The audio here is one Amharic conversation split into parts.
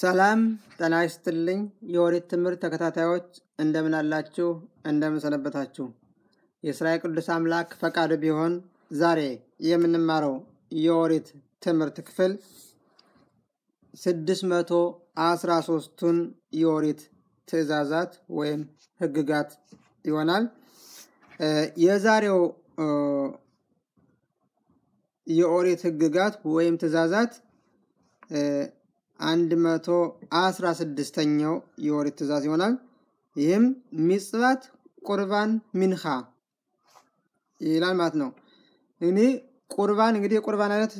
ሰላም ጤና ይስጥልኝ። የኦሪት ትምህርት ተከታታዮች እንደምን አላችሁ? እንደምን ሰነበታችሁ? የእስራኤል ቅዱስ አምላክ ፈቃዱ ቢሆን ዛሬ የምንማረው የኦሪት ትምህርት ክፍል ስድስት መቶ አስራ ሶስቱን የኦሪት ትእዛዛት ወይም ህግጋት ይሆናል። የዛሬው የኦሪት ህግጋት ወይም ትእዛዛት አንድ መቶ አስራ ስድስተኛው የኦሪት ትእዛዝ ይሆናል። ይህም ሚጽባት ቁርባን ሚንሃ ይላል ማለት ነው። እንግዲህ ቁርባን እንግዲህ የቁርባን አይነት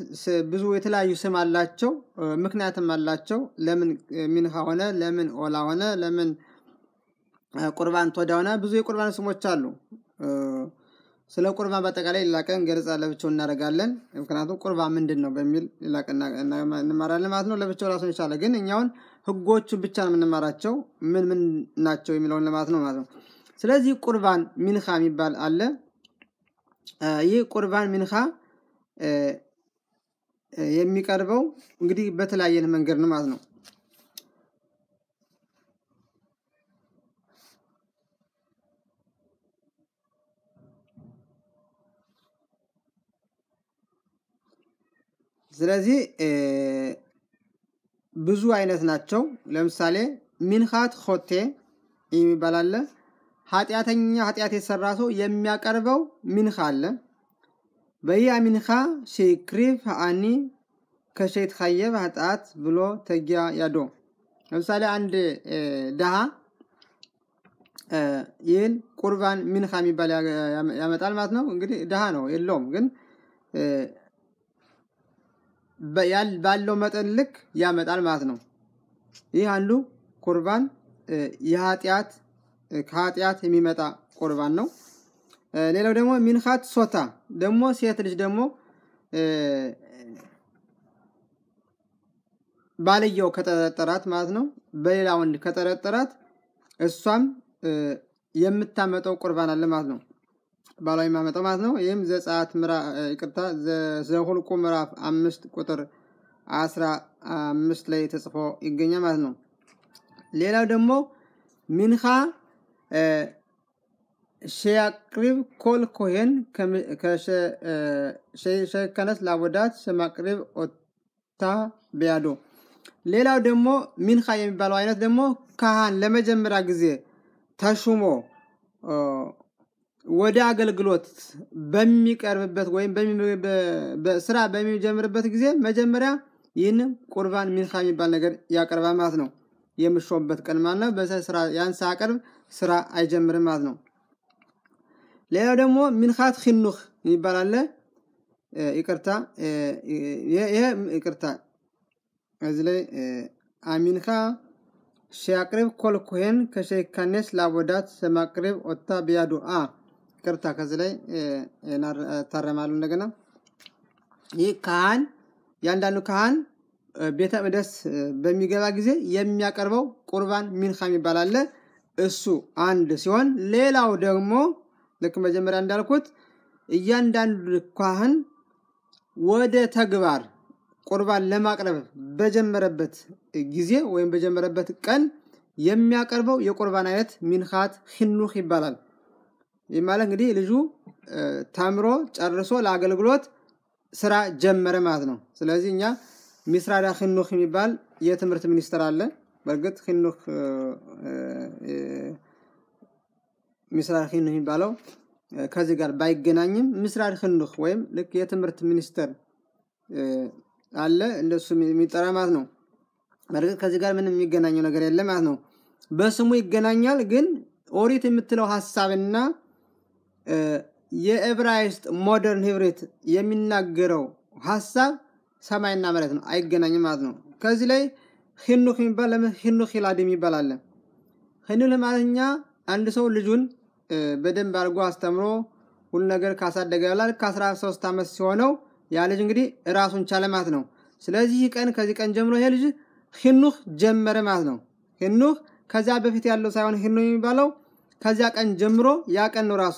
ብዙ የተለያዩ ስም አላቸው፣ ምክንያትም አላቸው። ለምን ሚንሃ ሆነ፣ ለምን ኦላ ሆነ፣ ለምን ቁርባን ቶዳ ሆነ፣ ብዙ የቁርባን ስሞች አሉ። ስለ ቁርባን በአጠቃላይ ሌላ ቀን ገለጻ ለብቻው እናደርጋለን። ምክንያቱም ቁርባን ምንድን ነው በሚል ሌላ ቀን እንማራለን ማለት ነው። ለብቻው ራሱን የቻለ ግን እኛውን ህጎቹ ብቻ ነው የምንማራቸው ምን ምን ናቸው የሚለውን ለማለት ነው ማለት ነው። ስለዚህ ቁርባን ሚንኻ የሚባል አለ። ይህ ቁርባን ሚንኻ የሚቀርበው እንግዲህ በተለያየ መንገድ ነው ማለት ነው። ስለዚህ ብዙ አይነት ናቸው። ለምሳሌ ሚንሃት ሆቴ የሚባል አለ። ኃጢአተኛ ኃጢአት የሰራ ሰው የሚያቀርበው ሚንሃ አለ። በያ ሚንኻ ሼክሪፍ አኒ ከሸይት ኸየብ ኃጢአት ብሎ ተጊያ ያዶ። ለምሳሌ አንድ ድሃ ይህን ቁርባን ሚንካ የሚባል ያመጣል ማለት ነው። እንግዲህ ድሃ ነው የለውም ግን ባለው መጠን ልክ ያመጣል ማለት ነው። ይህ አንዱ ቁርባን የኃጢአት ከኃጢአት የሚመጣ ቁርባን ነው። ሌላው ደግሞ ሚንካት ሶታ ደግሞ ሴት ልጅ ደግሞ ባልየው ከጠረጠራት ማለት ነው፣ በሌላ ወንድ ከጠረጠራት እሷም የምታመጠው ቁርባን አለ ማለት ነው። ባላዊ ማመጣው ማለት ነው። ይህም ዘጸአት ይቅርታ ዘሁልቁ ምዕራፍ አምስት ቁጥር አስራ አምስት ላይ ተጽፎ ይገኛል ማለት ነው። ሌላው ደግሞ ሚንኻ ሸያቅሪብ ኮል ኮሄን ሸከነት ላቦዳት ሸማቅሪብ ኦታ ቢያዶ። ሌላው ደግሞ ሚንኻ የሚባለው አይነት ደግሞ ካህን ለመጀመሪያ ጊዜ ተሹሞ ወደ አገልግሎት በሚቀርብበት ወይም ስራ በሚጀምርበት ጊዜ መጀመሪያ ይህንም ቁርባን ሚንካ የሚባል ነገር ያቀርባል ማለት ነው። የምሾበት ቀን ማለት ነው። በዚያ ስራ ያን ሳያቀርብ ስራ አይጀምርም ማለት ነው። ሌላው ደግሞ ሚንካት ኪኑህ የሚባል ይቅርታ ይሄ ይቅርታ እዚህ ላይ አሚንካ ሸያቅሪብ ኮልኩሄን ከሸይካኔስ ላቦዳት ሰማቅሪብ ኦታ ቢያዱአ ይቅርታ ከዚህ ላይ ታረማሉ። እንደገና ይህ ካህን ያንዳንዱ ካህን ቤተ መቅደስ በሚገባ ጊዜ የሚያቀርበው ቁርባን ሚንሃም ይባላለ። እሱ አንድ ሲሆን፣ ሌላው ደግሞ ልክ መጀመሪያ እንዳልኩት እያንዳንዱ ካህን ወደ ተግባር ቁርባን ለማቅረብ በጀመረበት ጊዜ ወይም በጀመረበት ቀን የሚያቀርበው የቁርባን አይነት ሚንካት ሂኑህ ይባላል። ይህ ማለት እንግዲህ ልጁ ተምሮ ጨርሶ ለአገልግሎት ስራ ጀመረ ማለት ነው። ስለዚህ እኛ ሚስራዳ ክኑክ የሚባል የትምህርት ሚኒስትር አለ። በእርግጥ ክኑክ ሚስራድ ኪኑክ የሚባለው ከዚህ ጋር ባይገናኝም ሚስራድ ኪኑክ ወይም ልክ የትምህርት ሚኒስቴር አለ እንደሱ የሚጠራ ማለት ነው። በእርግጥ ከዚህ ጋር ምንም የሚገናኘው ነገር የለ ማለት ነው። በስሙ ይገናኛል፣ ግን ኦሪት የምትለው ሀሳብና የኤብራይስጥ ሞደርን ህብሪት የሚናገረው ሀሳብ ሰማይና መሬት ነው፣ አይገናኝም ማለት ነው። ከዚህ ላይ ሂኑክ የሚባል ህኑክ ሂላድ የሚባል አለ። ህኑክ ማለትኛ አንድ ሰው ልጁን በደንብ አድርጎ አስተምሮ ሁሉ ነገር ካሳደገ በኋላ ልክ 13 ዓመት ሲሆነው ያ ልጅ እንግዲህ ራሱን ቻለ ማለት ነው። ስለዚህ ቀን ከዚህ ቀን ጀምሮ ይሄ ልጅ ሂኑክ ጀመረ ማለት ነው። ሂኑክ ከዚያ በፊት ያለው ሳይሆን ህኑክ የሚባለው ከዚያ ቀን ጀምሮ ያ ቀን ነው ራሱ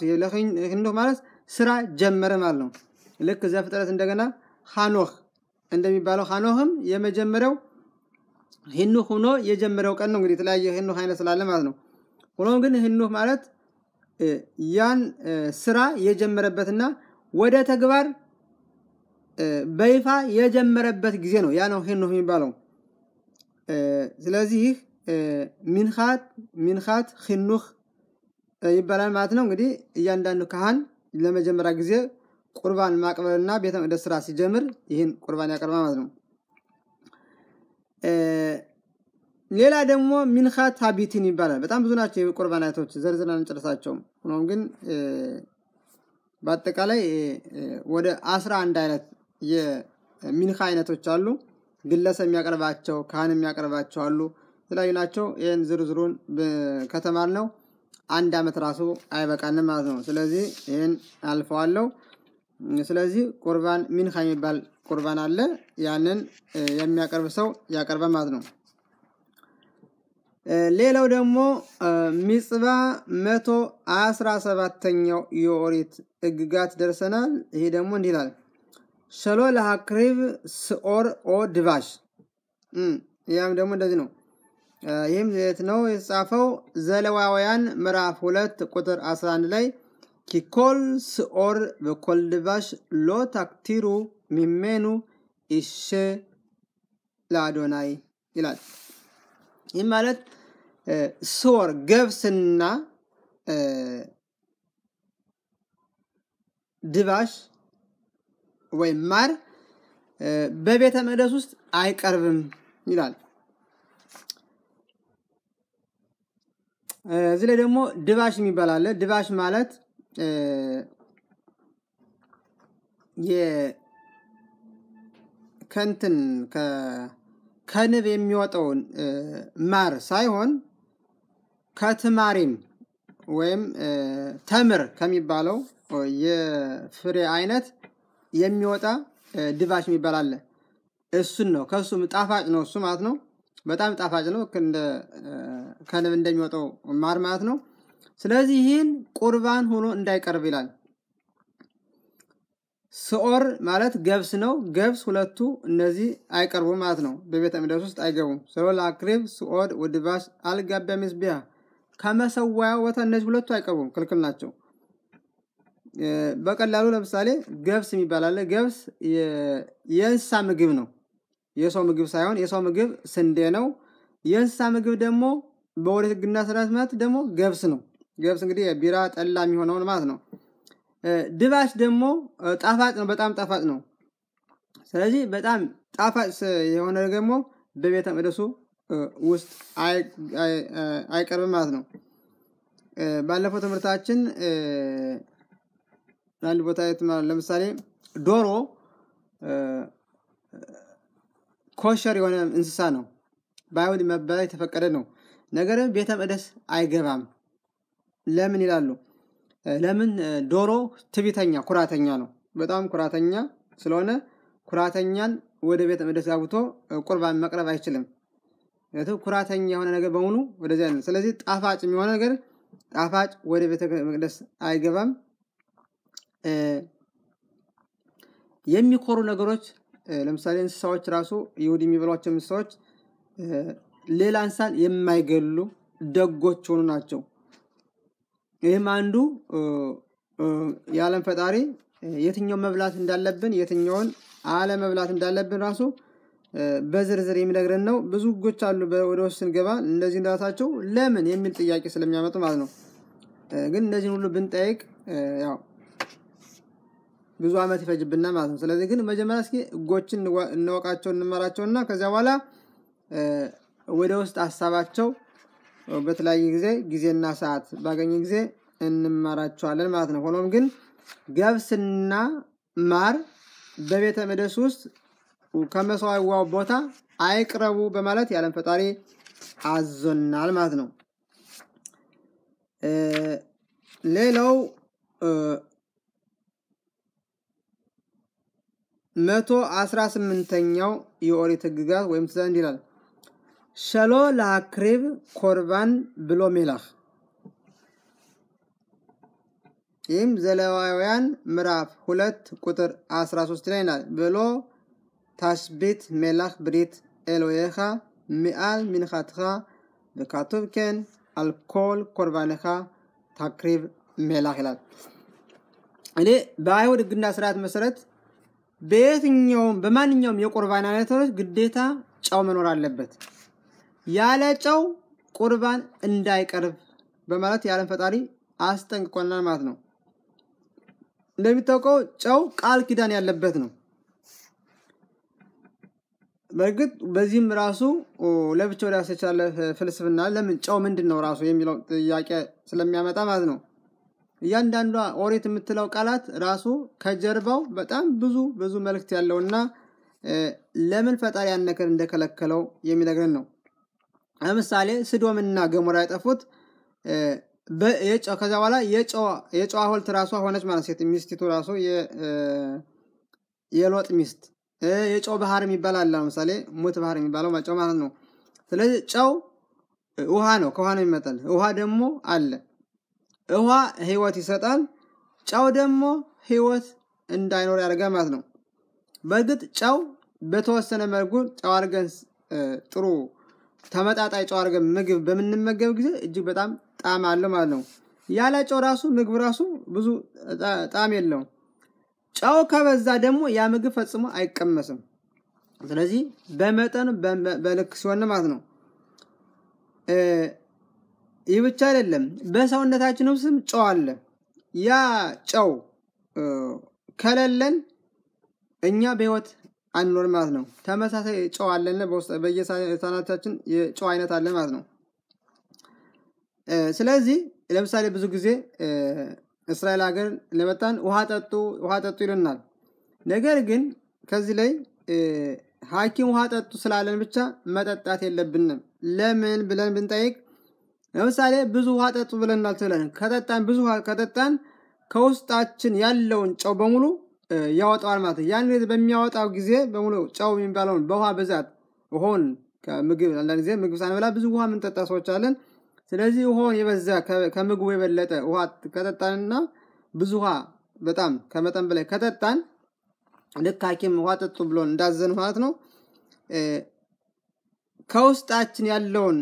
ሄኖህ ማለት ስራ ጀመረ ማለት ነው። ልክ ዘፍጥረት እንደገና ሃኖህ እንደሚባለው ሃኖህም የመጀመሪያው ሄኖህ ሆኖ የጀመረው ቀን ነው። እንግዲህ የተለያየ ሄኖህ አይነት ስላለ ማለት ነው። ሆኖም ግን ሄኖህ ማለት ያን ስራ የጀመረበትና ወደ ተግባር በይፋ የጀመረበት ጊዜ ነው። ያ ነው ሄኖህ የሚባለው። ስለዚህ ይህ ሚንኻት ሚንኻት ሂኑህ ይባላል ማለት ነው። እንግዲህ እያንዳንዱ ካህን ለመጀመሪያ ጊዜ ቁርባን ማቅበልና ቤተ መቅደስ ስራ ሲጀምር ይህን ቁርባን ያቀርባል ማለት ነው። ሌላ ደግሞ ሚንኻ ታቢቲን ይባላል። በጣም ብዙ ናቸው የቁርባን አይነቶች ዘርዝረን አንጨርሳቸውም። ሆኖም ግን በአጠቃላይ ወደ አስራ አንድ አይነት የሚንኻ አይነቶች አሉ። ግለሰብ የሚያቀርባቸው ካህን የሚያቀርባቸው አሉ። የተለያዩ ናቸው። ይህን ዝርዝሩን ከተማር ነው አንድ አመት ራሱ አይበቃንም ማለት ነው። ስለዚህ ይህን አልፈዋለሁ። ስለዚህ ቁርባን ሚንሃ የሚባል ቁርባን አለ። ያንን የሚያቀርብ ሰው ያቀርበ ማለት ነው። ሌላው ደግሞ ሚጽባ መቶ አስራ ሰባተኛው የኦሪት ደርሰናል። ይሄ ደግሞ እንዲህ ይላል ሸሎ ስኦር ኦ ድባሽ ያም ደግሞ እንደዚህ ነው። ይህም የት ነው የተጻፈው? ዘለዋውያን ምዕራፍ ሁለት ቁጥር 11 ላይ ኪኮል ስኦር በኮልድባሽ ታክቲሩ ሚሜኑ ኢሼ ለአዶናይ ይላል። ይህም ማለት ስኦር ገብስና ድባሽ ወይም ማር በቤተ መቅደስ ውስጥ አይቀርብም ይላል። እዚህ ላይ ደግሞ ድባሽ የሚባል አለ። ድባሽ ማለት ከንትን ከንብ የሚወጣውን ማር ሳይሆን ከትማሪም ወይም ተምር ከሚባለው የፍሬ አይነት የሚወጣ ድባሽ የሚባል አለ። እሱን ነው ከሱም ጣፋጭ ነው እሱ ማለት ነው። በጣም ጣፋጭ ነው ከንብ እንደሚወጣው ማር ማለት ነው። ስለዚህ ይህን ቁርባን ሆኖ እንዳይቀርብ ይላል። ስኦር ማለት ገብስ ነው። ገብስ ሁለቱ እነዚህ አይቀርቡም ማለት ነው። በቤተ መቅደስ ውስጥ አይገቡም። ሰሎል አክሪብ፣ ስኦድ፣ ውድባሽ አልጋቢ ሚስቢያ ከመሰዋያ ቦታ እነዚህ ሁለቱ አይቀርቡም፣ ክልክል ናቸው። በቀላሉ ለምሳሌ ገብስ የሚባል አለ። ገብስ የእንስሳ ምግብ ነው። የሰው ምግብ ሳይሆን የሰው ምግብ ስንዴ ነው። የእንስሳ ምግብ ደግሞ በወዴት ስርዓት ማለት ደግሞ ገብስ ነው። ገብስ እንግዲህ ቢራ ጠላ የሚሆነውን ማለት ነው። ድባሽ ደግሞ ጣፋጭ ነው፣ በጣም ጣፋጭ ነው። ስለዚህ በጣም ጣፋጭ የሆነ ደግሞ በቤተ መቅደሱ ውስጥ አይቀርብም ማለት ነው። ባለፈው ትምህርታችን አንድ ቦታ ለምሳሌ ዶሮ ኮሸር የሆነ እንስሳ ነው። በአይሁድ መበላ የተፈቀደ ነው። ነገር ቤተ መቅደስ አይገባም። ለምን ይላሉ? ለምን ዶሮ ትቢተኛ ኩራተኛ ነው። በጣም ኩራተኛ ስለሆነ ኩራተኛን ወደ ቤተ መቅደስ ጋብቶ ቁርባን መቅረብ አይችልም። ኩራተኛ የሆነ ነገር በሙሉ ወደዚ ነው። ስለዚህ ጣፋጭ የሚሆነ ነገር ጣፋጭ ወደ ቤተ መቅደስ አይገባም። የሚኮሩ ነገሮች ለምሳሌ እንስሳዎች ራሱ ይሁድ የሚበሏቸው እንስሳዎች ሌላ እንስሳን የማይገሉ ደጎች ሆኑ ናቸው። ይህም አንዱ የዓለም ፈጣሪ የትኛውን መብላት እንዳለብን የትኛውን አለመብላት እንዳለብን ራሱ በዝርዝር የሚነግረን ነው። ብዙ ህጎች አሉ። ወደ ውስጥ ስንገባ እነዚህ እንዳታቸው ለምን የሚል ጥያቄ ስለሚያመጡ ማለት ነው። ግን እነዚህን ሁሉ ብንጠይቅ ያው ብዙ አመት ይፈጅብና ማለት ነው። ስለዚህ ግን መጀመሪያ እስኪ ህጎችን እንወቃቸው እና ከዚያ በኋላ ወደ ውስጥ ሀሳባቸው በተለያየ ጊዜ ጊዜና ሰዓት ባገኘ ጊዜ እንመራቸዋለን ማለት ነው። ሆኖም ግን ገብስና ማር በቤተ መቅደስ ውስጥ ከመሰዋዋው ቦታ አይቅረቡ በማለት የዓለም ፈጣሪ አዞናል ማለት ነው። ሌላው መቶ አስራ ስምንተኛው የኦሪት ህግጋት ወይም ትእዛዝ ይላል፣ ሸሎ ለአክሪብ ኮርባን ብሎ ሜላህ። ይህም ዘለዋውያን ምዕራፍ ሁለት ቁጥር 13 ላይ ናል ብሎ ታሽቢት ሜላህ ብሪት ኤሎየኻ ሚአል ሚንኻትኻ ብካቱብኬን አልኮል ኮርባንኻ ታክሪብ ሜላህ ይላል። እኔ በአይሁድ ህግና ስርዓት መሰረት በየትኛውም በማንኛውም የቁርባን አይነቶች ግዴታ ጨው መኖር አለበት። ያለ ጨው ቁርባን እንዳይቀርብ በማለት የዓለም ፈጣሪ አስጠንቅቆናል ማለት ነው። እንደሚታወቀው ጨው ቃል ኪዳን ያለበት ነው። በእርግጥ በዚህም ራሱ ለብቻው ሊያስ የቻለ ፍልስፍና ለምን ጨው ምንድን ነው ራሱ የሚለው ጥያቄ ስለሚያመጣ ማለት ነው። እያንዳንዷ ኦሪት የምትለው ቃላት ራሱ ከጀርባው በጣም ብዙ ብዙ መልእክት ያለውና ለምን ፈጣሪ ያን ነገር እንደከለከለው የሚነግርን ነው። ለምሳሌ ስዶምና ገሞራ ያጠፉት ከዛ በኋላ የጨዋ ሆልት ራሷ ሆነች ማለት ሴት ሚስቲቱ ራሱ የሎጥ ሚስት የጨው ባህር የሚባል አለ። ለምሳሌ ሙት ባህር የሚባለው ጨው ማለት ነው። ስለዚህ ጨው ውሃ ነው፣ ከውሃ ነው የሚመጣል። ውሃ ደግሞ አለ ውሃ ህይወት ይሰጣል፣ ጨው ደግሞ ህይወት እንዳይኖር ያደርጋል ማለት ነው። በእርግጥ ጨው በተወሰነ መልኩ ጨው አድርገን ጥሩ ተመጣጣይ ጨው አድርገን ምግብ በምንመገብ ጊዜ እጅግ በጣም ጣዕም አለው ማለት ነው። ያለ ጨው ራሱ ምግብ ራሱ ብዙ ጣዕም የለውም። ጨው ከበዛ ደግሞ ያ ምግብ ፈጽሞ አይቀመስም። ስለዚህ በመጠኑ በልክ ሲሆን ማለት ነው። ይህ ብቻ አይደለም። በሰውነታችን ውስጥም ጨው አለ። ያ ጨው ከሌለን እኛ በህይወት አንኖር ማለት ነው። ተመሳሳይ ጨው አለን በየሳናታችን የጨው አይነት አለ ማለት ነው። ስለዚህ ለምሳሌ ብዙ ጊዜ እስራኤል ሀገር ለመጣን ውሃ ጠጡ ውሃ ጠጡ ይለናል። ነገር ግን ከዚህ ላይ ሐኪም ውሃ ጠጡ ስላለን ብቻ መጠጣት የለብንም። ለምን ብለን ብንጠይቅ ለምሳሌ ብዙ ውሃ ጠጡ ብለናል ትለን ከጠጣን ብዙ ውሃ ከጠጣን ከውስጣችን ያለውን ጨው በሙሉ ያወጣዋል ማለት ነው። ያን በሚያወጣው ጊዜ በሙሉ ጨው የሚባለውን በውሃ ብዛት ውሃውን ከምግብ አንዳንድ ጊዜ ምግብ ሳንበላ ብዙ ውሃ የምንጠጣ ሰዎች አለን። ስለዚህ ውሃውን የበዛ ከምግቡ የበለጠ ውሃ ከጠጣንና ብዙ ውሃ በጣም ከመጠን በላይ ከጠጣን ልክ ሐኪም ውሃ ጠጡ ብሎን እንዳዘን ማለት ነው ከውስጣችን ያለውን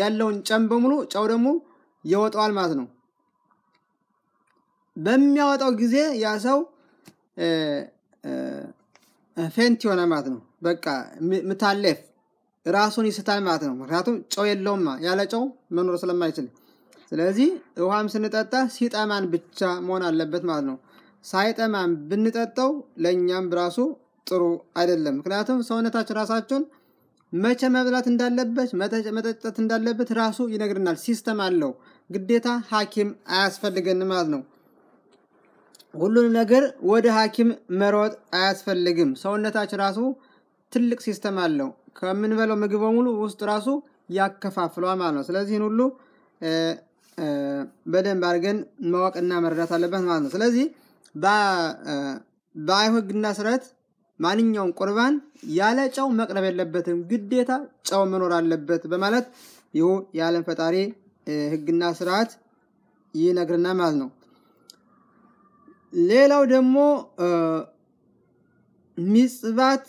ያለውን ጨም በሙሉ ጨው ደግሞ ይወጣዋል ማለት ነው። በሚያወጣው ጊዜ ያ ሰው ፌንት የሆነ ማለት ነው። በቃ ምታለፍ ራሱን ይስታል ማለት ነው። ምክንያቱም ጨው የለውማ ያለ ጨው መኖር ስለማይችል። ስለዚህ ውሃም ስንጠጣ ሲጠማን ብቻ መሆን አለበት ማለት ነው። ሳይጠማን ብንጠጣው ለእኛም ራሱ ጥሩ አይደለም። ምክንያቱም ሰውነታችን ራሳችን መቼ መብላት እንዳለበት መጠጣት እንዳለበት ራሱ ይነግርናል። ሲስተም አለው። ግዴታ ሐኪም አያስፈልገን ማለት ነው። ሁሉንም ነገር ወደ ሐኪም መሮጥ አያስፈልግም። ሰውነታችን ራሱ ትልቅ ሲስተም አለው። ከምንበለው ምግብ በሙሉ ውስጥ ራሱ ያከፋፍለዋል ማለት ነው። ስለዚህን ሁሉ በደንብ አድርገን ማወቅና መረዳት አለበት ማለት ነው። ስለዚህ በአይሁግና ስረት ማንኛውም ቁርባን ያለ ጨው መቅረብ የለበትም፣ ግዴታ ጨው መኖር አለበት በማለት ይሁ የዓለም ፈጣሪ ህግና ስርዓት ይነግርና ማለት ነው። ሌላው ደግሞ ሚጽባት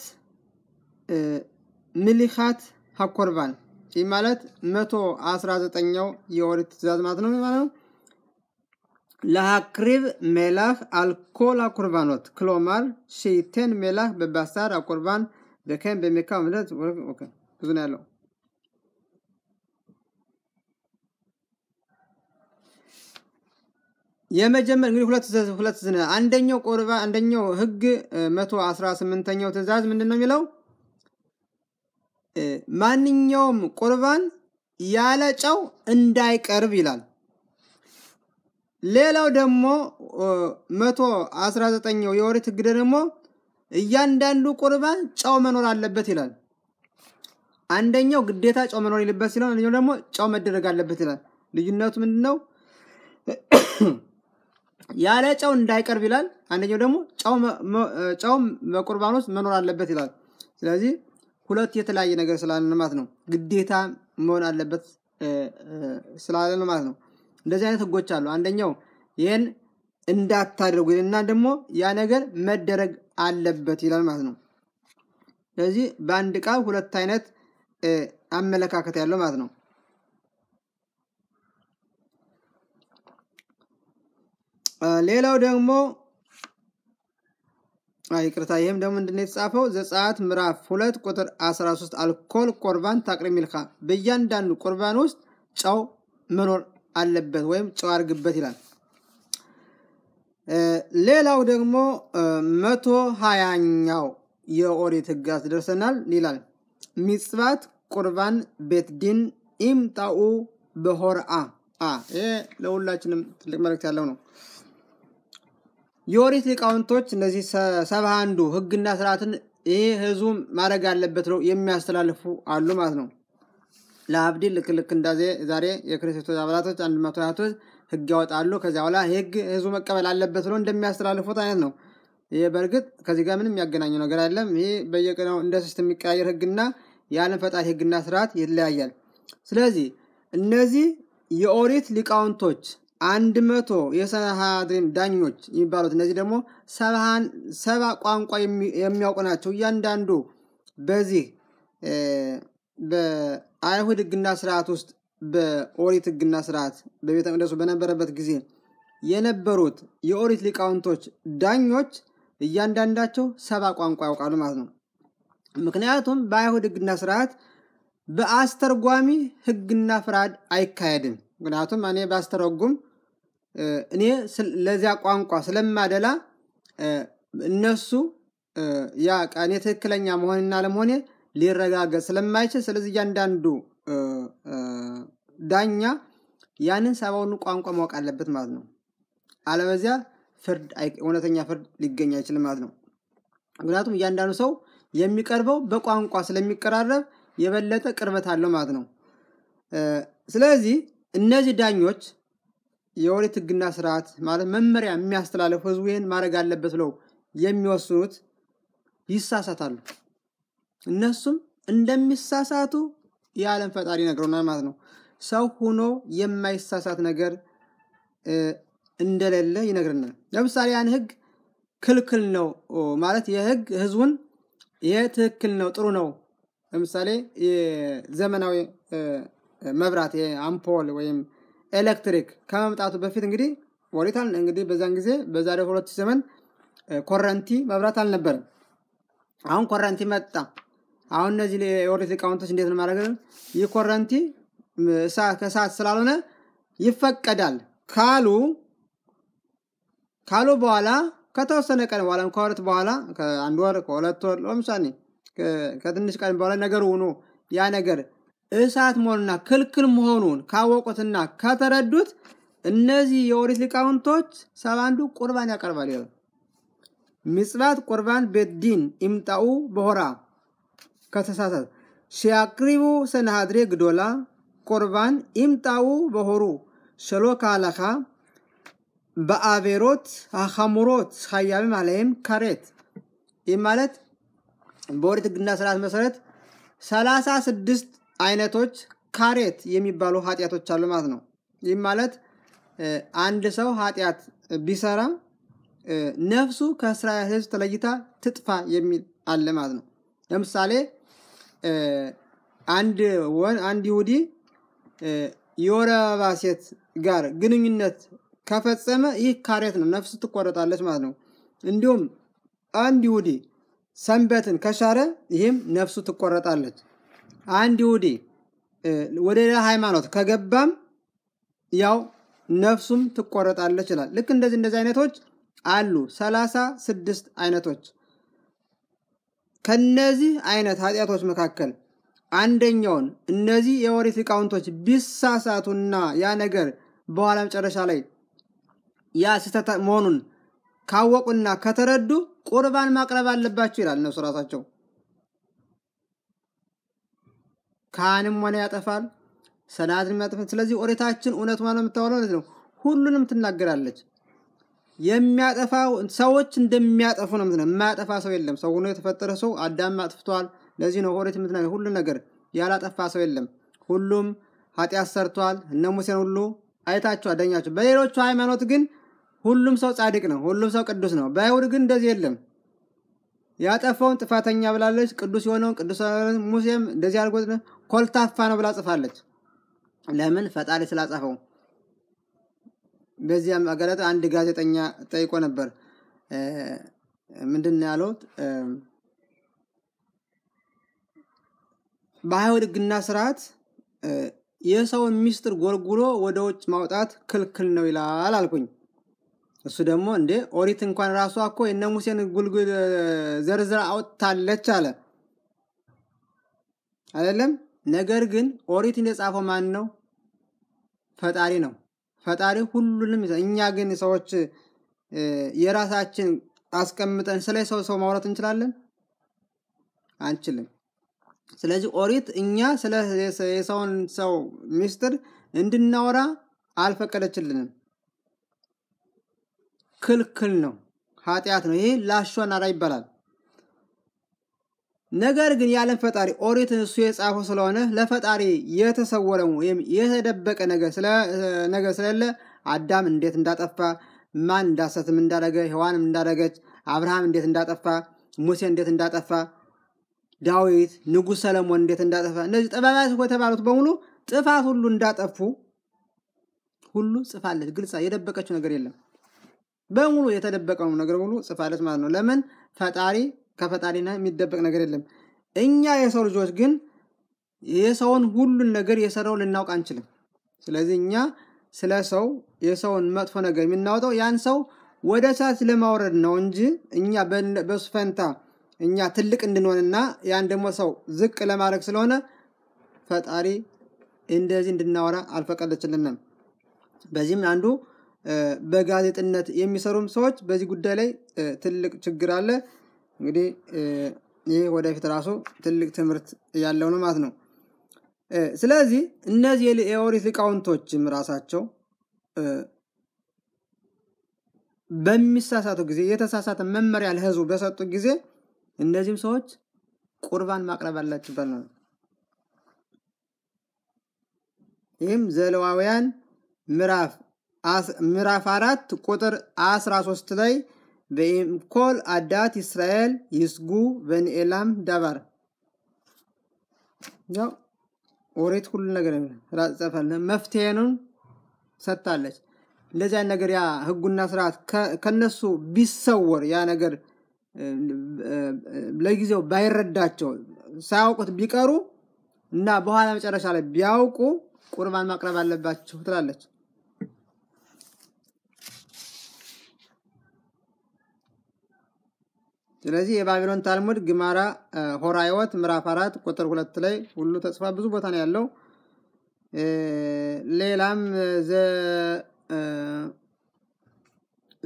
ምሊኻት ሀኮርባን ይህ ማለት መቶ አስራ ዘጠኛው የወሪት ትእዛዝ ማለት ነው ማለት ነው። ለሃክሪብ ሜላህ አልኮላ ቁርባኖት ክሎማር ሺቴን ሜላህ በባሳር አቁርባን በከን በሜካ ምለት ብዙ ነው ያለው የመጀመር እንግዲህ ሁለት ሁለት አንደኛው ቆርባ አንደኛው ህግ 118ኛው ትእዛዝ ምንድን ነው የሚለው ማንኛውም ቁርባን ያለ ጨው እንዳይቀርብ ይላል ሌላው ደግሞ መቶ አስራ ዘጠኛው የኦሪት ደግሞ እያንዳንዱ ቁርባን ጨው መኖር አለበት ይላል። አንደኛው ግዴታ ጨው መኖር የሌለበት ሲሆን፣ አንደኛው ደግሞ ጨው መደረግ አለበት ይላል። ልዩነቱ ምንድን ነው? ያለ ጨው እንዳይቀርብ ይላል። አንደኛው ደግሞ ጨው በቁርባን ውስጥ መኖር አለበት ይላል። ስለዚህ ሁለት የተለያየ ነገር ስላለ ማለት ነው። ግዴታ መሆን አለበት ስላለ ማለት ነው። እንደዚህ አይነት ህጎች አሉ። አንደኛው ይህን እንዳታደርጉ እና ደግሞ ያ ነገር መደረግ አለበት ይላል ማለት ነው። ስለዚህ በአንድ ቃል ሁለት አይነት አመለካከት ያለው ማለት ነው። ሌላው ደግሞ ይቅርታ፣ ይህም ደግሞ ምንድነው የተጻፈው? ዘጸአት ምዕራፍ ሁለት ቁጥር 13 አልኮል ቁርባን ታቅሪሚልካ በእያንዳንዱ ቁርባን ውስጥ ጨው መኖር አለበት ወይም ጨው አርግበት ይላል። ሌላው ደግሞ መቶ ሀያኛው የኦሪት ህግ ደርሰናል ይላል። ሚጽባት ቁርባን ቤትዲን ኢምጣኡ በሆርአ አ ይሄ ለሁላችንም ትልቅ መልእክት ያለው ነው። የኦሪት ሊቃውንቶች እነዚህ ሰባ አንዱ ህግና ስርዓትን ይህ ህዝቡም ማድረግ አለበት ነው የሚያስተላልፉ አሉ ማለት ነው። ለአብዲ ልክ ልክ እንዳዜ ዛሬ የክርስቶስ አባላቶች 123 ህግ ያወጣሉ። ከዚያ በኋላ ህግ ህዝቡ መቀበል አለበት ብሎ እንደሚያስተላልፉት አይነት ነው። ይህ በእርግጥ ከዚህ ጋር ምንም ያገናኘው ነገር አይደለም። ይህ በየቀናው እንደ ስስት የሚቀያየር ህግና የዓለም ፈጣሪ ህግና ስርዓት ይለያያል። ስለዚህ እነዚህ የኦሪት ሊቃውንቶች አንድ መቶ የሰናሃድሪን ዳኞች የሚባሉት እነዚህ ደግሞ ሰባ ቋንቋ የሚያውቁ ናቸው። እያንዳንዱ በዚህ በአይሁድ ህግና ስርዓት ውስጥ በኦሪት ህግና ስርዓት በቤተ መቅደሱ በነበረበት ጊዜ የነበሩት የኦሪት ሊቃውንቶች ዳኞች እያንዳንዳቸው ሰባ ቋንቋ ያውቃሉ ማለት ነው። ምክንያቱም በአይሁድ ህግና ስርዓት በአስተርጓሚ ህግና ፍራድ አይካሄድም። ምክንያቱም እኔ ባስተረጉም እኔ ለዚያ ቋንቋ ስለማደላ እነሱ ያ ቀኔ ትክክለኛ መሆንና ለመሆኔ ሊረጋገጥ ስለማይችል ስለዚህ እያንዳንዱ ዳኛ ያንን ሰብአዊን ቋንቋ ማወቅ አለበት ማለት ነው። አለበዚያ ፍርድ እውነተኛ ፍርድ ሊገኝ አይችልም ማለት ነው። ምክንያቱም እያንዳንዱ ሰው የሚቀርበው በቋንቋ ስለሚቀራረብ የበለጠ ቅርበት አለው ማለት ነው። ስለዚህ እነዚህ ዳኞች የኦሪት ሕግና ስርዓት ማለት መመሪያ የሚያስተላልፉ ህዝቡ ይህን ማድረግ አለበት ብለው የሚወስኑት ይሳሳታሉ። እነሱም እንደሚሳሳቱ የዓለም ፈጣሪ ነግሮናል ማለት ነው። ሰው ሆኖ የማይሳሳት ነገር እንደሌለ ይነግርናል። ለምሳሌ ያን ህግ ክልክል ነው ማለት የህግ ህዝቡን ይሄ ትክክል ነው ጥሩ ነው። ለምሳሌ የዘመናዊ መብራት አምፖል ወይም ኤሌክትሪክ ከመምጣቱ በፊት እንግዲህ ወሪታል እንግዲህ በዛን ጊዜ በዛሬ ሁለት ዘመን ኮረንቲ መብራት አልነበረም። አሁን ኮረንቲ መጣ። አሁን እነዚህ የኦሪት ሊቃውንቶች እንዴት ነው ማድረግ ይህ ኮረንቲ ከሰዓት ስላልሆነ ይፈቀዳል ካሉ ካሉ በኋላ ከተወሰነ ቀን በኋላ ከወረት በኋላ ከአንድ ወር ከሁለት ወር ለምሳሌ ከትንሽ ቀን በኋላ ነገር ሆኖ ያ ነገር እሳት መሆኑና ክልክል መሆኑን ካወቁትና ከተረዱት እነዚህ የኦሪት ሊቃውንቶች ሰባ አንዱ ቁርባን ያቀርባል ይላል ምጽባት ቁርባን ቤት ዲን ኢምጣኡ በሆራ ከተሳሳት ሲያቅሪቡ ሰናሃድሬ ግዶላ ቆርባን ኢምጣው በሆሩ ሸሎ ካለኻ በአቤሮት አኸሙሮት ኸያቢ ማለይም ካሬት ይህ ማለት በኦሪት ሕግና ስርዓት መሰረት ሰላሳ ስድስት አይነቶች ካሬት የሚባሉ ኃጢአቶች አሉ ማለት ነው። ይህ ማለት አንድ ሰው ኃጢአት ቢሰራ ነፍሱ ከእስራኤል ሕዝብ ተለይታ ትጥፋ የሚል አለ ማለት ነው። ለምሳሌ አንድ ወን አንድ ይሁዲ የወር አበባ ሴት ጋር ግንኙነት ከፈጸመ ይህ ካሬት ነው፣ ነፍስ ትቆረጣለች ማለት ነው። እንዲሁም አንድ ይሁዲ ሰንበትን ከሻረ ይህም ነፍሱ ትቆረጣለች። አንድ ይሁዲ ወደ ሌላ ሃይማኖት ከገባም ያው ነፍሱም ትቆረጣለች ይላል። ልክ እንደዚህ እንደዚህ አይነቶች አሉ ሰላሳ ስድስት አይነቶች ከነዚህ አይነት ኃጢአቶች መካከል አንደኛውን እነዚህ የኦሪት ሊቃውንቶች ቢሳሳቱና ያ ነገር በኋላ መጨረሻ ላይ ያ ስህተት መሆኑን ካወቁና ከተረዱ ቁርባን ማቅረብ አለባቸው ይላል እነሱ ራሳቸው። ካህንም ሆነ ያጠፋል፣ ሰላትን ያጠፋል። ስለዚህ ኦሪታችን እውነት ነው የምታወራው ነው። ሁሉንም ትናገራለች። የሚያጠፋው ሰዎች እንደሚያጠፉ ነው። ምንድነው የማያጠፋ ሰው የለም። ሰው ሆኖ የተፈጠረ ሰው አዳም አጥፍቷል። ለዚህ ነው ኦሪት የምትናገር ሁሉ ነገር ያላጠፋ ሰው የለም። ሁሉም ኃጢአት ሰርቷል። እነ ሙሴን ሁሉ አይታችሁ አዳኛችሁ። በሌሎቹ ሃይማኖት ግን ሁሉም ሰው ጻድቅ ነው፣ ሁሉም ሰው ቅዱስ ነው። በአይሁድ ግን እንደዚህ የለም። ያጠፋውን ጥፋተኛ ብላለች፣ ቅዱስ የሆነውን ቅዱስ ሙሴም እንደዚህ አድርጎት ኮልታፋ ነው ብላ ጽፋለች። ለምን? ፈጣሪ ስላጸፈው በዚያም አገራት አንድ ጋዜጠኛ ጠይቆ ነበር ምንድን ያለው በአይሁድ ህግና ስርዓት የሰውን ሚስጥር ጎልጉሎ ወደ ውጭ ማውጣት ክልክል ነው ይላል አልኩኝ እሱ ደግሞ እንዴ ኦሪት እንኳን ራሷ እኮ የነ ሙሴን ጉልጉል ዘርዝር አውጥታለች አለ አይደለም ነገር ግን ኦሪት እንደጻፈው ማን ነው ፈጣሪ ነው ፈጣሪ ሁሉንም እኛ ግን ሰዎች የራሳችን አስቀምጠን ስለ ሰው ሰው ማውራት እንችላለን አንችልም። ስለዚህ ኦሪት እኛ ስለ የሰውን ሰው ሚስጥር እንድናወራ አልፈቀደችልንም። ክልክል ነው፣ ኃጢአት ነው። ይሄ ላሾናራ ይባላል። ነገር ግን ያለም ፈጣሪ ኦሪትን እሱ የጻፈው ስለሆነ ለፈጣሪ የተሰወረ ወይም የተደበቀ ነገር ስለሌለ አዳም እንዴት እንዳጠፋ፣ ማን እንዳሰትም እንዳደረገ፣ ሔዋንም እንዳደረገች፣ አብርሃም እንዴት እንዳጠፋ፣ ሙሴ እንዴት እንዳጠፋ፣ ዳዊት ንጉሥ ሰለሞን እንዴት እንዳጠፋ፣ እነዚህ ጠባባት የተባሉት በሙሉ ጥፋት ሁሉ እንዳጠፉ ሁሉ ጽፋለች። ግልጻ የደበቀችው ነገር የለም። በሙሉ የተደበቀው ነገር ሁሉ ጽፋለች ማለት ነው። ለምን ፈጣሪ ከፈጣሪና የሚደበቅ ነገር የለም። እኛ የሰው ልጆች ግን የሰውን ሁሉን ነገር የሰራው ልናውቅ አንችልም። ስለዚህ እኛ ስለ ሰው የሰውን መጥፎ ነገር የምናወጣው ያን ሰው ወደ እሳት ለማውረድ ነው እንጂ እኛ በሱ ፈንታ እኛ ትልቅ እንድንሆንና ያን ደግሞ ሰው ዝቅ ለማድረግ ስለሆነ ፈጣሪ እንደዚህ እንድናወራ አልፈቀደችልንም። በዚህም አንዱ በጋዜጥነት የሚሰሩም ሰዎች በዚህ ጉዳይ ላይ ትልቅ ችግር አለ። እንግዲህ ይህ ወደፊት ራሱ ትልቅ ትምህርት ያለው ነው ማለት ነው። ስለዚህ እነዚህ የኦሪት ሊቃውንቶችም ራሳቸው በሚሳሳቱ ጊዜ የተሳሳተ መመሪያ ለህዝቡ በሰጡ ጊዜ እነዚህም ሰዎች ቁርባን ማቅረብ አላችበል ነው። ይህም ዘለዋውያን ምዕራፍ አራት ቁጥር አስራ ሶስት ላይ ועם አዳት עדת ይስጉ יסגו ונעלם דבר. ያው ኦሪት ሁሉ ነገር ራጽፋል መፍትሄኑን ሰጣለች። እንደዚያ ነገር ያ ህጉና ስርዓት ከነሱ ቢሰወር ያ ነገር ለጊዜው ባይረዳቸው ሳያውቁት ቢቀሩ እና በኋላ መጨረሻ ላይ ቢያውቁ ቁርባን ማቅረብ አለባቸው ትላለች። ስለዚህ የባቢሎን ታልሙድ ግማራ ሆራይወት ምዕራፍ አራት ቁጥር ሁለት ላይ ሁሉ ተጽፏል። ብዙ ቦታ ነው ያለው። ሌላም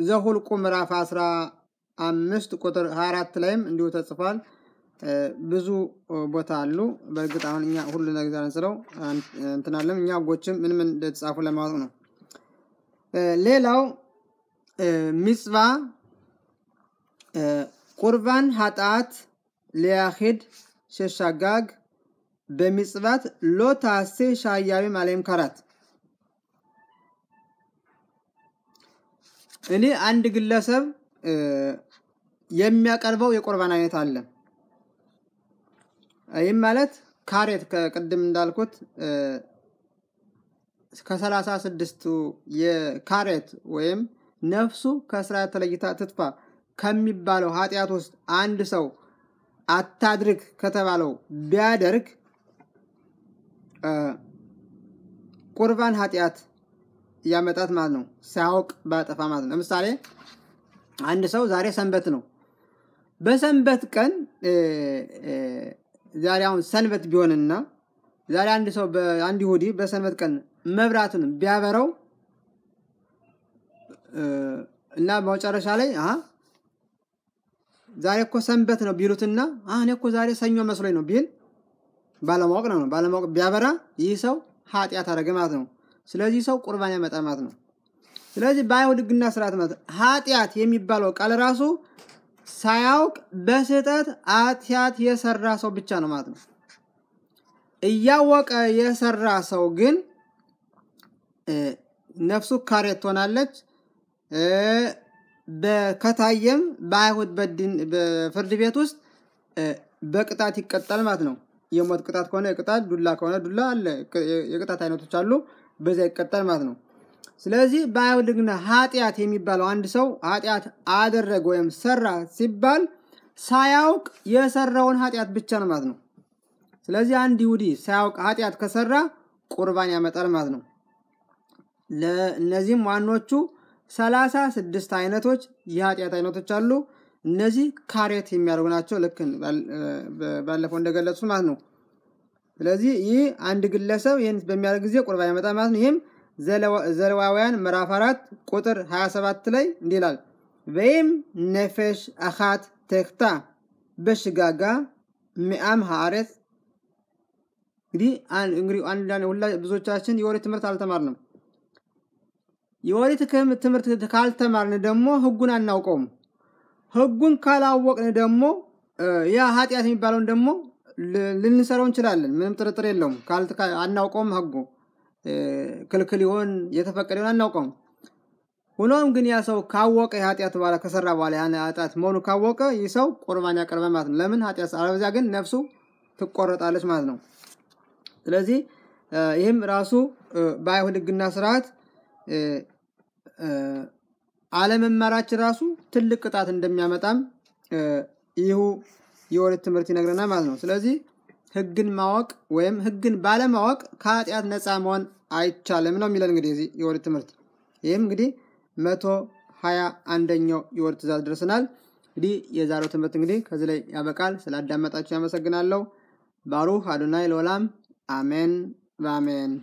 ዘሁልቁ ምዕራፍ አስራ አምስት ቁጥር ሀያ አራት ላይም እንዲሁ ተጽፏል። ብዙ ቦታ አሉ። በእርግጥ አሁን እኛ ሁሉ ነግዛን ስለው እንትናለም እኛ ጎችም ምን ምን እንደተጻፉ ለማወቅ ነው። ሌላው ሚጽባ ቁርባን ኃጣት ሊያኺድ ሸሻጋግ በሚጽባት ታሴ ሻያቢ ማለም ካራት እኔ አንድ ግለሰብ የሚያቀርበው የቁርባን አይነት አለ። ይህም ማለት ካሬት ከቅድም እንዳልኩት ከሰላሳ ስድስቱ የካሬት ወይም ነፍሱ ከስራ ተለይታ ትጥፋ ከሚባለው ኃጢአት ውስጥ አንድ ሰው አታድርግ ከተባለው ቢያደርግ ቁርባን ኃጢአት እያመጣት ማለት ነው። ሳያውቅ ባጠፋ ማለት ነው። ለምሳሌ አንድ ሰው ዛሬ ሰንበት ነው። በሰንበት ቀን ዛሬ አሁን ሰንበት ቢሆንና ዛሬ አንድ ሰው አንድ ይሁዲ በሰንበት ቀን መብራቱን ቢያበረው እና መጨረሻ ላይ ዛሬ እኮ ሰንበት ነው ቢሉትና እኔ እኮ ዛሬ ሰኞ መስሎኝ ነው ቢል ባለማወቅ ነው። ባለማወቅ ቢያበራ ይህ ሰው ኃጢአት አደረገ ማለት ነው። ስለዚህ ሰው ቁርባን ያመጣ ማለት ነው። ስለዚህ በአይሁድ ሕግና ስርዓት ማለት ኃጢአት የሚባለው ቃል ራሱ ሳያውቅ በስህተት ኃጢአት የሰራ ሰው ብቻ ነው ማለት ነው። እያወቀ የሰራ ሰው ግን ነፍሱ ካሬት ትሆናለች። ከታየም በአይሁድ በፍርድ ቤት ውስጥ በቅጣት ይቀጣል ማለት ነው። የሞት ቅጣት ከሆነ ቅጣት፣ ዱላ ከሆነ ዱላ አለ። የቅጣት አይነቶች አሉ። በዚያ ይቀጣል ማለት ነው። ስለዚህ በአይሁድ ግን ኃጢአት የሚባለው አንድ ሰው ኃጢአት አደረገ ወይም ሰራ ሲባል ሳያውቅ የሰራውን ኃጢአት ብቻ ነው ማለት ነው። ስለዚህ አንድ ይሁዲ ሳያውቅ ኃጢአት ከሰራ ቁርባን ያመጣል ማለት ነው። ለእነዚህም ዋኖቹ ሰላሳ ስድስት አይነቶች የኃጢአት አይነቶች አሉ። እነዚህ ካሬት የሚያደርጉ ናቸው። ልክ ባለፈው እንደገለጹ ማለት ነው። ስለዚህ ይህ አንድ ግለሰብ ይህን በሚያደርግ ጊዜ ቁርባን ያመጣ ማለት ነው። ይህም ዘለዋውያን ምዕራፍ አራት ቁጥር 27 ላይ እንዲህ ይላል፣ ወይም ነፈሽ አኻት ተክታ በሽጋጋ ሚአም ሀአሬት እንግዲህ እንግዲህ ሁላ ብዙዎቻችን የወሬ ትምህርት አልተማርንም። የኦሪት ትምህርት ካልተማርን ደግሞ ህጉን አናውቀውም። ህጉን ካላወቅን ደግሞ ያ ኃጢአት የሚባለውን ደግሞ ልንሰራው እንችላለን። ምንም ጥርጥር የለውም። አናውቀውም። ህጉ ክልክል ይሆን የተፈቀደ ይሆን አናውቀውም። ሆኖም ግን ያ ሰው ካወቀ የኃጢአት በኋላ ከሰራ በኋላ ያን ኃጢአት መሆኑ ካወቀ ይህ ሰው ቁርባን ያቀርበ ማለት ነው። ለምን ኃጢአት አለበዚያ ግን ነፍሱ ትቆረጣለች ማለት ነው። ስለዚህ ይህም ራሱ በአይሁድ ህግና ስርዓት አለመማራችን ራሱ ትልቅ ቅጣት እንደሚያመጣም ይሁ የወለት ትምህርት ይነግረናል ማለት ነው። ስለዚህ ህግን ማወቅ ወይም ህግን ባለማወቅ ከኃጢአት ነፃ መሆን አይቻልም ነው የሚለን እንግዲህ እዚህ የወለት ትምህርት። ይህም እንግዲህ መቶ ሀያ አንደኛው የወለት ትእዛዝ ደርሰናል። እንግዲህ የዛሬው ትምህርት እንግዲህ ከዚህ ላይ ያበቃል። ስላዳመጣችሁ ያመሰግናለሁ። ባሩህ አዶናይ ሎላም አሜን በአሜን